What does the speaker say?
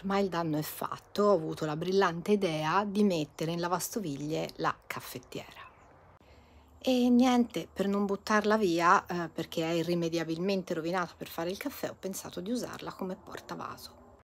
Ormai il danno è fatto, ho avuto la brillante idea di mettere in lavastoviglie la caffettiera. E niente, per non buttarla via, eh, perché è irrimediabilmente rovinata per fare il caffè, ho pensato di usarla come portavaso.